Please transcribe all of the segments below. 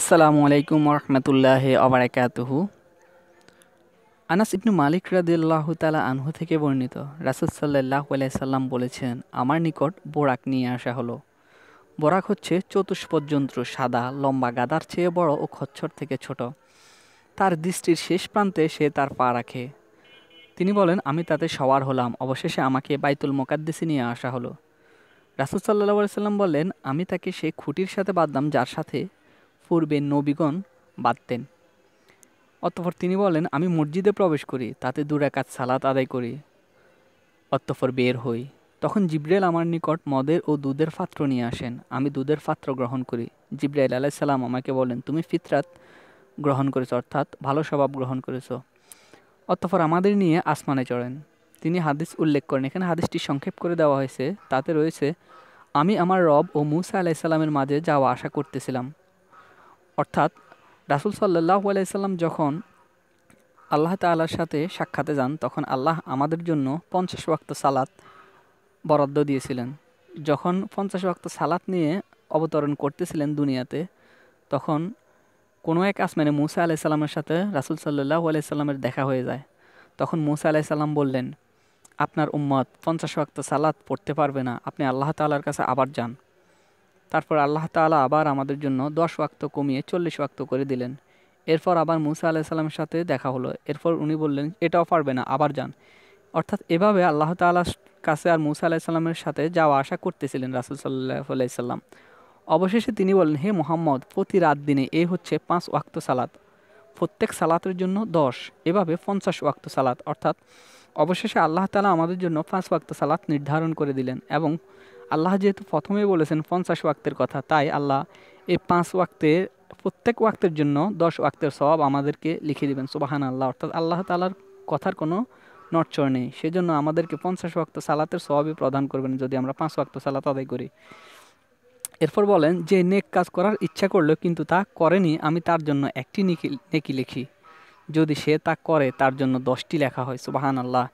আসসালামু আলাইকুম রহমতুল্লাহ আবারকাতহু আনাস ইবনু মালিক রাদিল্লাহ তালা আনহু থেকে বর্ণিত রাসুল সাল্লাহ সাল্লাম বলেছেন আমার নিকট বোরাক নিয়ে আসা হলো বোরাক হচ্ছে চতুষ্পর্যন্ত সাদা লম্বা গাদার চেয়ে বড় ও খচ্ছর থেকে ছোট তার দৃষ্টির শেষ প্রান্তে সে তার পা রাখে তিনি বলেন আমি তাতে সওয়ার হলাম অবশেষে আমাকে বাইতুল মোকাদ্দেসি নিয়ে আসা হলো রাসুল সাল্লাহ সাল্লাম বললেন আমি তাকে সেই খুঁটির সাথে বাঁধলাম যার সাথে পূর্বে নবীগণ বাঁধতেন অতপর তিনি বলেন আমি মসজিদে প্রবেশ করি তাতে দুরাকাত সালাত আদায় করি অতঃপর বের হই তখন জিব্রাইল আমার নিকট মদের ও দুধের পাত্র নিয়ে আসেন আমি দুধের পাত্র গ্রহণ করি জিব্রাইল আলাইসাল্লাম আমাকে বলেন তুমি ফিতরাত গ্রহণ করেছ অর্থাৎ ভালো স্বভাব গ্রহণ করেছ অতঃপর আমাদের নিয়ে আসমানে চড়েন তিনি হাদিস উল্লেখ করেন এখানে হাদিসটি সংক্ষেপ করে দেওয়া হয়েছে তাতে রয়েছে আমি আমার রব ও মুসা আলাইসাল্লামের মাঝে যাওয়া আশা করতেছিলাম অর্থাৎ রাসুল সাল্লাহ আলাইসাল্লাম যখন আল্লাহ তাল্লার সাথে সাক্ষাতে যান তখন আল্লাহ আমাদের জন্য পঞ্চাশ ওয়াক্ত সালাত বরাদ্দ দিয়েছিলেন যখন পঞ্চাশ ওয়াক্ত সালাত নিয়ে অবতরণ করতেছিলেন দুনিয়াতে তখন কোনো এক আসমানে মুসা আলাইসাল্লামের সাথে রাসুল সাল্লাহ আলাইসাল্লামের দেখা হয়ে যায় তখন মুসা আলাইসাল্লাম বললেন আপনার উম্মত পঞ্চাশ ওয়াক্ত সালাত পড়তে পারবে না আপনি আল্লাহ তাল্লার কাছে আবার যান তারপর আল্লাহ তালা আবার আমাদের জন্য দশ ওয়াক্ত কমিয়ে চল্লিশ ওয়াক্ত করে দিলেন এরপর আবার মুসা আলাহিসাল্লামের সাথে দেখা হলো এরপর উনি বললেন এটাও পারবে না আবার যান অর্থাৎ এভাবে আল্লাহ তালার কাছে আর মুসা আলাহিসাল্লামের সাথে যাওয়া আসা করতেছিলেন রাসুল সাল্লাহ আলাইসাল্লাম অবশেষে তিনি বলেন হে মোহাম্মদ প্রতি রাত দিনে এ হচ্ছে পাঁচ ওয়াক্ত সালাত প্রত্যেক সালাতের জন্য দশ এভাবে পঞ্চাশ ওয়াক্ত সালাত অর্থাৎ অবশেষে আল্লাহ তালা আমাদের জন্য পাঁচ ওয়াক্ত সালাত নির্ধারণ করে দিলেন এবং আল্লাহ যেহেতু প্রথমেই বলেছেন পঞ্চাশ ওয়াক্তের কথা তাই আল্লাহ এই পাঁচ ওয়াক্তের প্রত্যেক ওয়াক্তের জন্য দশ ওয়াক্তের সব আমাদেরকে লিখে দেবেন সুবাহান আল্লাহ অর্থাৎ আল্লাহ তালার কথার কোনো নটচর নেই সেজন্য আমাদেরকে পঞ্চাশ ওয়াক্ত সালাতের সবই প্রদান করবেন যদি আমরা পাঁচ ওয়াক্ত সালাত আদায় করি এরপর বলেন যে নেক কাজ করার ইচ্ছা করলো কিন্তু তা করেনি আমি তার জন্য একটি নেকি নেকি লিখি যদি সে তা করে তার জন্য দশটি লেখা হয় সুবাহান আল্লাহ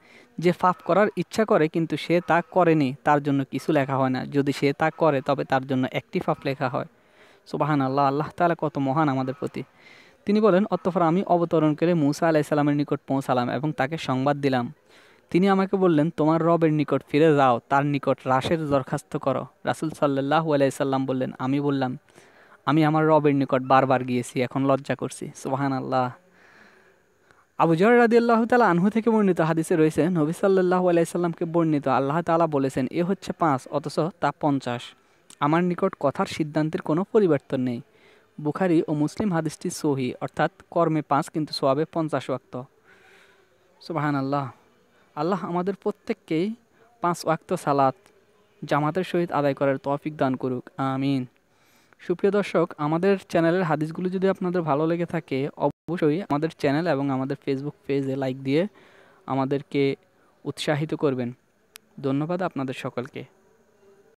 যে পাপ করার ইচ্ছা করে কিন্তু সে তা করেনি তার জন্য কিছু লেখা হয় না যদি সে তা করে তবে তার জন্য একটি পাপ লেখা হয় সুবাহান আল্লাহ আল্লাহ তালা কত মহান আমাদের প্রতি তিনি বলেন অতফর আমি অবতরণ করে মুসা আলাইসাল্লামের নিকট পৌঁছালাম এবং তাকে সংবাদ দিলাম তিনি আমাকে বললেন তোমার রবের নিকট ফিরে যাও তার নিকট রাসের দরখাস্ত করো রাসুল সাল্লাহ আলাইসাল্লাম বললেন আমি বললাম আমি আমার রবের নিকট বারবার গিয়েছি এখন লজ্জা করছি সুবাহান আল্লাহ আবু জহর রাদি আল্লাহ তালা আনহু থেকে বর্ণিত হাদিসে রয়েছে নবী সাল্লাহ আলাইসাল্লামকে বর্ণিত আল্লাহ তালা বলেছেন এ হচ্ছে পাঁচ অথচ তা পঞ্চাশ আমার নিকট কথার সিদ্ধান্তের কোনো পরিবর্তন নেই বুখারি ও মুসলিম হাদিসটি সহি অর্থাৎ কর্মে পাঁচ কিন্তু সোয়াবে পঞ্চাশ ওয়াক্ত সুবাহান আল্লাহ আল্লাহ আমাদের প্রত্যেককেই পাঁচ ওয়াক্ত সালাত জামাতের সহিত আদায় করার তফিক দান করুক আমিন সুপ্রিয় দর্শক আমাদের চ্যানেলের হাদিসগুলো যদি আপনাদের ভালো লেগে থাকে অবশ্যই আমাদের চ্যানেল এবং আমাদের ফেসবুক পেজে লাইক দিয়ে আমাদেরকে উৎসাহিত করবেন ধন্যবাদ আপনাদের সকলকে